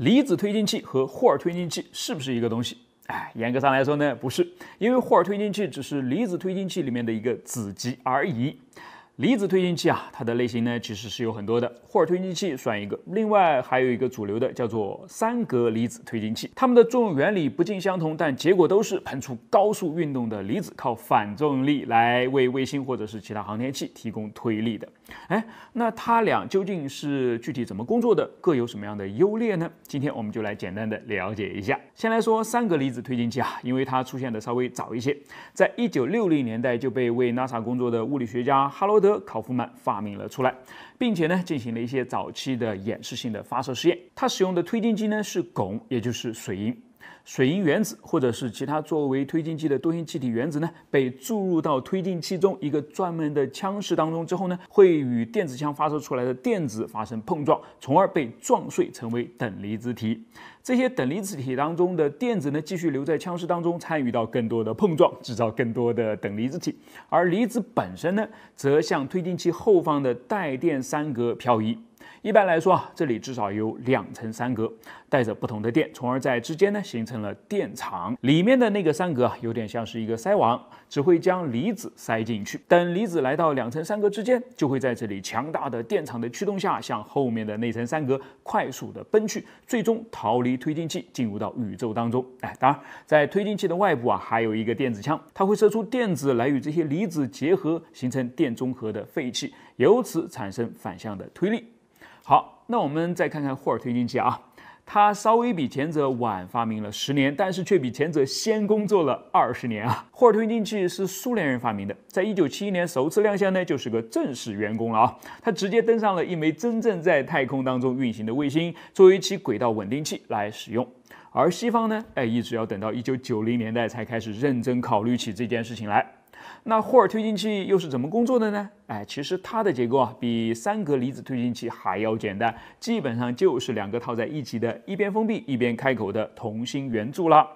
离子推进器和霍尔推进器是不是一个东西？哎，严格上来说呢，不是，因为霍尔推进器只是离子推进器里面的一个子集而已。离子推进器啊，它的类型呢其实是有很多的，霍尔推进器算一个，另外还有一个主流的叫做三格离子推进器，它们的作用原理不尽相同，但结果都是喷出高速运动的离子，靠反作用力来为卫星或者是其他航天器提供推力的。哎，那它俩究竟是具体怎么工作的，各有什么样的优劣呢？今天我们就来简单的了解一下。先来说三格离子推进器啊，因为它出现的稍微早一些，在一九六零年代就被为 NASA 工作的物理学家哈罗德。考夫曼发明了出来，并且呢，进行了一些早期的演示性的发射试验。它使用的推进机呢是汞，也就是水银。水银原子，或者是其他作为推进剂的多性气体原子呢，被注入到推进器中一个专门的腔室当中之后呢，会与电子枪发射出来的电子发生碰撞，从而被撞碎成为等离子体。这些等离子体当中的电子呢，继续留在腔室当中，参与到更多的碰撞，制造更多的等离子体，而离子本身呢，则向推进器后方的带电三格漂移。一般来说啊，这里至少有两层三格带着不同的电，从而在之间呢形成了电场。里面的那个三格有点像是一个筛网，只会将离子塞进去。等离子来到两层三格之间，就会在这里强大的电场的驱动下，向后面的那层三格快速的奔去，最终逃离推进器，进入到宇宙当中。哎，当然，在推进器的外部啊，还有一个电子枪，它会射出电子来与这些离子结合，形成电中和的废气，由此产生反向的推力。好，那我们再看看霍尔推进器啊，它稍微比前者晚发明了十年，但是却比前者先工作了二十年啊。霍尔推进器是苏联人发明的，在一九七一年首次亮相呢，就是个正式员工了啊，它直接登上了一枚真正在太空当中运行的卫星，作为其轨道稳定器来使用。而西方呢，哎，一直要等到一九九零年代才开始认真考虑起这件事情来。那霍尔推进器又是怎么工作的呢？哎，其实它的结构啊，比三格离子推进器还要简单，基本上就是两个套在一起的，一边封闭、一边开口的同心圆柱了。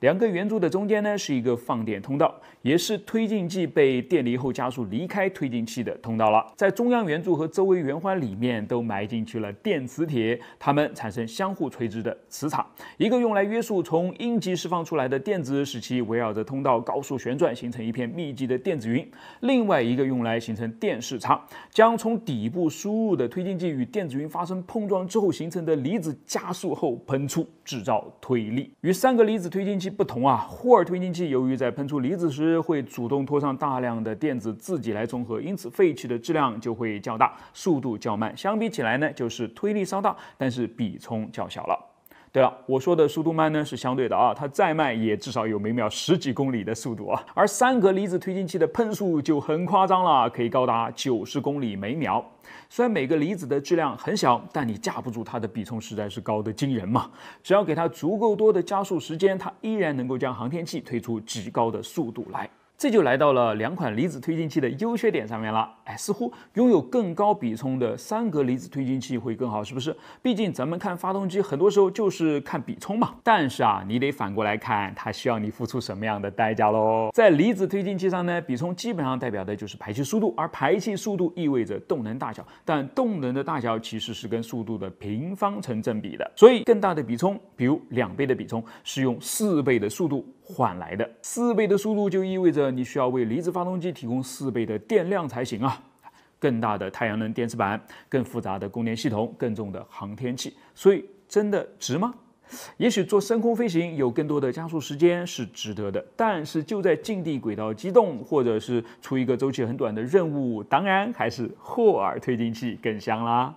两个圆柱的中间呢是一个放电通道，也是推进剂被电离后加速离开推进器的通道了。在中央圆柱和周围圆环里面都埋进去了电磁铁，它们产生相互垂直的磁场，一个用来约束从阴极释放出来的电子，使其围绕着通道高速旋转，形成一片密集的电子云；另外一个用来形成电势差，将从底部输入的推进剂与电子云发生碰撞之后形成的离子加速后喷出，制造推力。与三个离子推进器。不同啊，霍尔推进器由于在喷出离子时会主动拖上大量的电子，自己来中和，因此废气的质量就会较大，速度较慢。相比起来呢，就是推力稍大，但是比冲较小了。对了，我说的速度慢呢是相对的啊，它再慢也至少有每秒十几公里的速度啊。而三格离子推进器的喷速就很夸张了，可以高达九十公里每秒。虽然每个离子的质量很小，但你架不住它的比冲实在是高得惊人嘛。只要给它足够多的加速时间，它依然能够将航天器推出极高的速度来。这就来到了两款离子推进器的优缺点上面了。哎，似乎拥有更高比冲的三格离子推进器会更好，是不是？毕竟咱们看发动机，很多时候就是看比冲嘛。但是啊，你得反过来看，它需要你付出什么样的代价喽？在离子推进器上呢，比冲基本上代表的就是排气速度，而排气速度意味着动能大小，但动能的大小其实是跟速度的平方成正比的。所以，更大的比冲，比如两倍的比冲，是用四倍的速度。换来的四倍的速度，就意味着你需要为离子发动机提供四倍的电量才行啊！更大的太阳能电池板，更复杂的供电系统，更重的航天器，所以真的值吗？也许做深空飞行有更多的加速时间是值得的，但是就在近地轨道机动或者是出一个周期很短的任务，当然还是霍尔推进器更香啦。